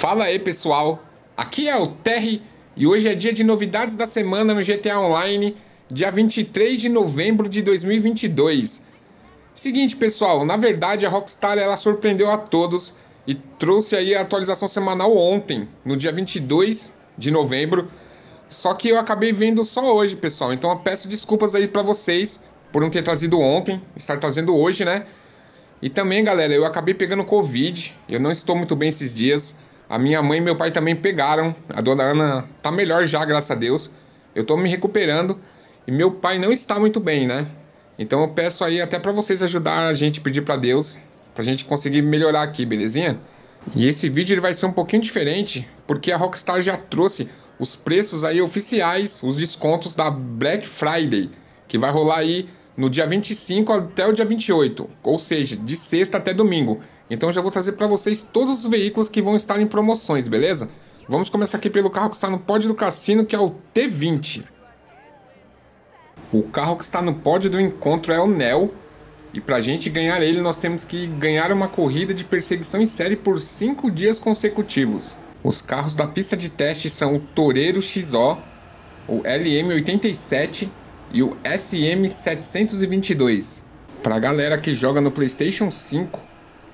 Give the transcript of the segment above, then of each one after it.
Fala aí pessoal, aqui é o Terry e hoje é dia de novidades da semana no GTA Online, dia 23 de novembro de 2022. Seguinte pessoal, na verdade a Rockstar ela surpreendeu a todos e trouxe aí a atualização semanal ontem, no dia 22 de novembro, só que eu acabei vendo só hoje pessoal, então eu peço desculpas aí para vocês por não ter trazido ontem, estar trazendo hoje né. E também galera, eu acabei pegando Covid, eu não estou muito bem esses dias. A minha mãe e meu pai também pegaram. A dona Ana tá melhor já, graças a Deus. Eu tô me recuperando e meu pai não está muito bem, né? Então eu peço aí até para vocês ajudar a gente pedir para Deus pra gente conseguir melhorar aqui, belezinha? E esse vídeo ele vai ser um pouquinho diferente, porque a Rockstar já trouxe os preços aí oficiais, os descontos da Black Friday, que vai rolar aí no dia 25 até o dia 28, ou seja, de sexta até domingo. Então já vou trazer para vocês todos os veículos que vão estar em promoções, beleza? Vamos começar aqui pelo carro que está no pódio do cassino, que é o T20. O carro que está no pódio do encontro é o Nel. E para a gente ganhar ele, nós temos que ganhar uma corrida de perseguição em série por 5 dias consecutivos. Os carros da pista de teste são o Toreiro XO, o LM87 e o SM722. Para a galera que joga no PlayStation 5,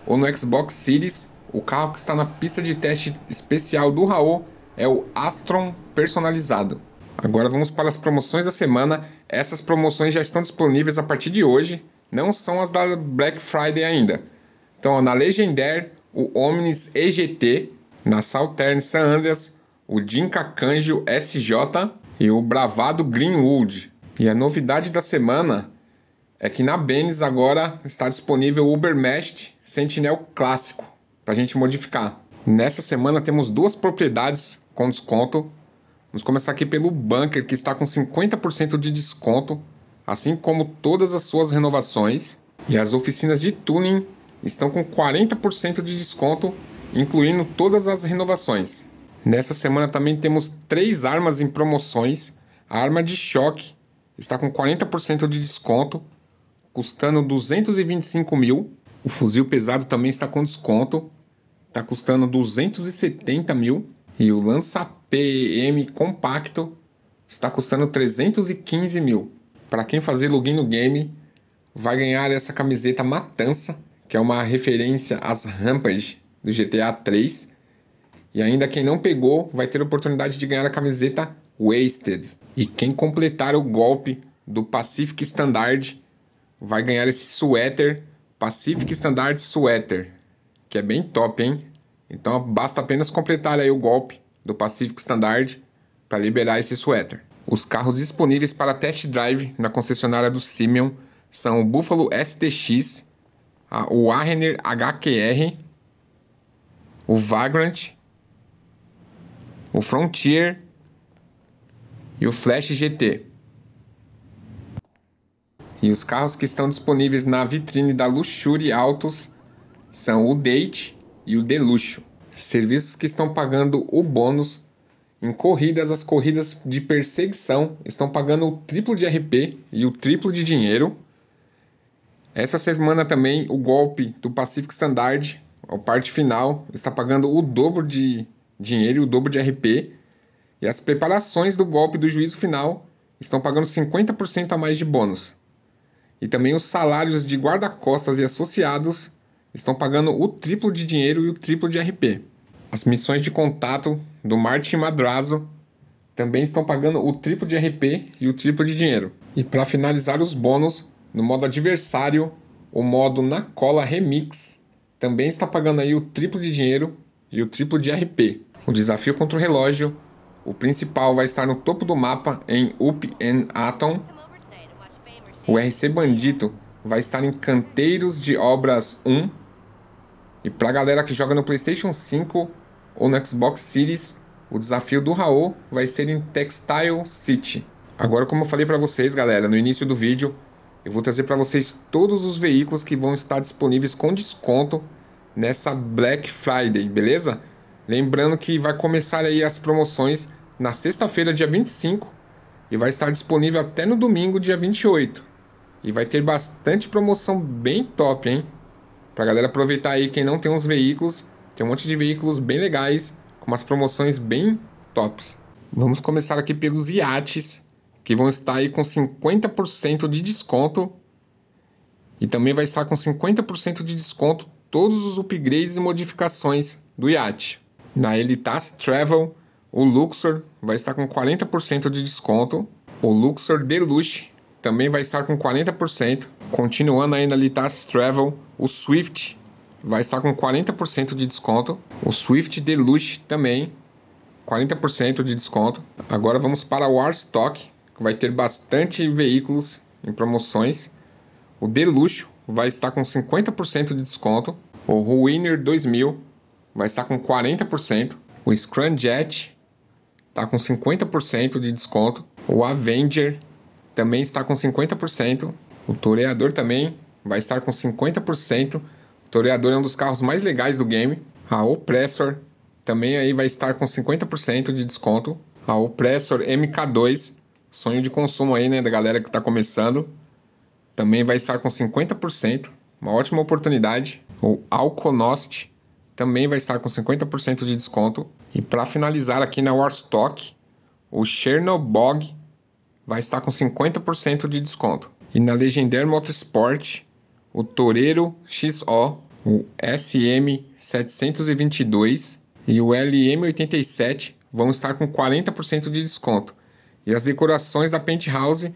ou no Xbox Series, o carro que está na pista de teste especial do Raul é o Astron personalizado. Agora vamos para as promoções da semana. Essas promoções já estão disponíveis a partir de hoje, não são as da Black Friday ainda. Então, na Legendaire, o Omnis EGT, na Saltern San Andreas, o Dinka Kanjo SJ e o Bravado Greenwood. E a novidade da semana é que na Benes agora está disponível o Ubermast Sentinel Clássico para a gente modificar. Nessa semana temos duas propriedades com desconto. Vamos começar aqui pelo Bunker, que está com 50% de desconto, assim como todas as suas renovações. E as oficinas de tuning estão com 40% de desconto, incluindo todas as renovações. Nessa semana também temos três armas em promoções. A arma de choque está com 40% de desconto, custando 225 mil. O fuzil pesado também está com desconto, está custando 270 mil. E o lança PM compacto está custando 315 mil. Para quem fazer login no game, vai ganhar essa camiseta Matança, que é uma referência às rampas do GTA 3. E ainda quem não pegou vai ter a oportunidade de ganhar a camiseta Wasted. E quem completar o golpe do Pacific Standard vai ganhar esse suéter Pacific Standard Sweater, que é bem top, hein? Então basta apenas completar aí o golpe do Pacific Standard para liberar esse suéter. Os carros disponíveis para test drive na concessionária do Simeon são o Buffalo STX, a, o Arener HQR, o Vagrant, o Frontier e o Flash GT. E os carros que estão disponíveis na vitrine da Luxury Autos são o Date e o Deluxo. Serviços que estão pagando o bônus em corridas, as corridas de perseguição estão pagando o triplo de RP e o triplo de dinheiro. Essa semana também o golpe do Pacific Standard, a parte final, está pagando o dobro de dinheiro e o dobro de RP. E as preparações do golpe do juízo final estão pagando 50% a mais de bônus. E também os salários de guarda-costas e associados estão pagando o triplo de dinheiro e o triplo de RP. As missões de contato do Martin Madrazo também estão pagando o triplo de RP e o triplo de dinheiro. E para finalizar os bônus, no modo adversário, o modo na cola remix também está pagando aí o triplo de dinheiro e o triplo de RP. O desafio contra o relógio, o principal vai estar no topo do mapa em Up and Atom o RC Bandito vai estar em Canteiros de Obras 1. E pra galera que joga no PlayStation 5 ou no Xbox Series, o desafio do Raul vai ser em Textile City. Agora, como eu falei para vocês, galera, no início do vídeo, eu vou trazer para vocês todos os veículos que vão estar disponíveis com desconto nessa Black Friday, beleza? Lembrando que vai começar aí as promoções na sexta-feira, dia 25, e vai estar disponível até no domingo, dia 28. E vai ter bastante promoção bem top, hein? Pra galera aproveitar aí quem não tem uns veículos, tem um monte de veículos bem legais, com umas promoções bem tops. Vamos começar aqui pelos iates, que vão estar aí com 50% de desconto. E também vai estar com 50% de desconto todos os upgrades e modificações do iate. Na Elitas Travel, o Luxor vai estar com 40% de desconto. O Luxor Deluxe também vai estar com 40%. Continuando ainda ali Tax Travel, o Swift vai estar com 40% de desconto. O Swift Deluxe também, 40% de desconto. Agora vamos para o Arstock, que vai ter bastante veículos em promoções. O Deluxe vai estar com 50% de desconto. O Ruiner 2000 vai estar com 40%. O Scramjet está com 50% de desconto. O Avenger também está com 50%. O Toreador também vai estar com 50%. O Toreador é um dos carros mais legais do game. A Oppressor também aí vai estar com 50% de desconto. A Oppressor MK2, sonho de consumo aí, né, da galera que está começando, também vai estar com 50%. Uma ótima oportunidade. O Alconost também vai estar com 50% de desconto. E para finalizar aqui na Warstock, o Chernobog vai estar com 50% de desconto. E na Legendary Motorsport, o Toreiro XO, o SM722 e o LM87 vão estar com 40% de desconto. E as decorações da Penthouse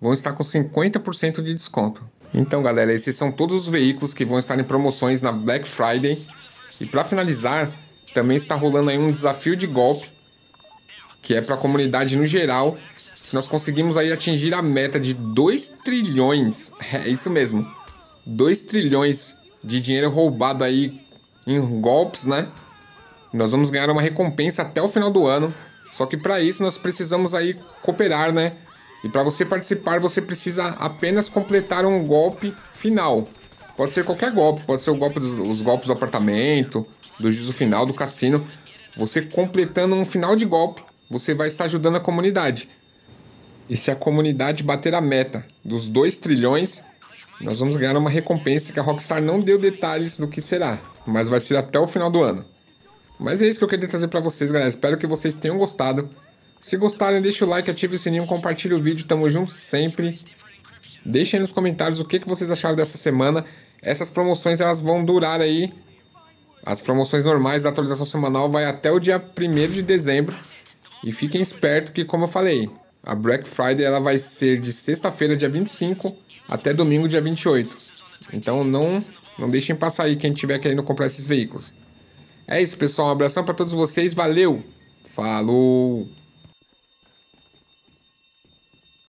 vão estar com 50% de desconto. Então, galera, esses são todos os veículos que vão estar em promoções na Black Friday. E para finalizar, também está rolando aí um desafio de golpe que é para a comunidade no geral se nós conseguimos aí atingir a meta de 2 trilhões, é isso mesmo, 2 trilhões de dinheiro roubado aí em golpes, né? Nós vamos ganhar uma recompensa até o final do ano. Só que para isso nós precisamos aí cooperar, né? E para você participar, você precisa apenas completar um golpe final. Pode ser qualquer golpe, pode ser o golpe dos os golpes do apartamento, do juízo final, do cassino. Você completando um final de golpe, você vai estar ajudando a comunidade. E se a comunidade bater a meta dos 2 trilhões, nós vamos ganhar uma recompensa que a Rockstar não deu detalhes do que será, mas vai ser até o final do ano. Mas é isso que eu queria trazer para vocês, galera. Espero que vocês tenham gostado. Se gostarem, deixa o like, ative o sininho, compartilhe o vídeo. Tamo junto sempre. Deixem nos comentários o que, vocês acharam dessa semana. Essas promoções elas vão durar aí. As promoções normais da atualização semanal vai até o dia 1 de dezembro. E fiquem espertos que, como eu falei, a Black Friday ela vai ser de sexta-feira, dia 25, até domingo, dia 28. Então não, não deixem passar aí quem estiver querendo comprar esses veículos. É isso, pessoal. Um abração para todos vocês. Valeu! Falou!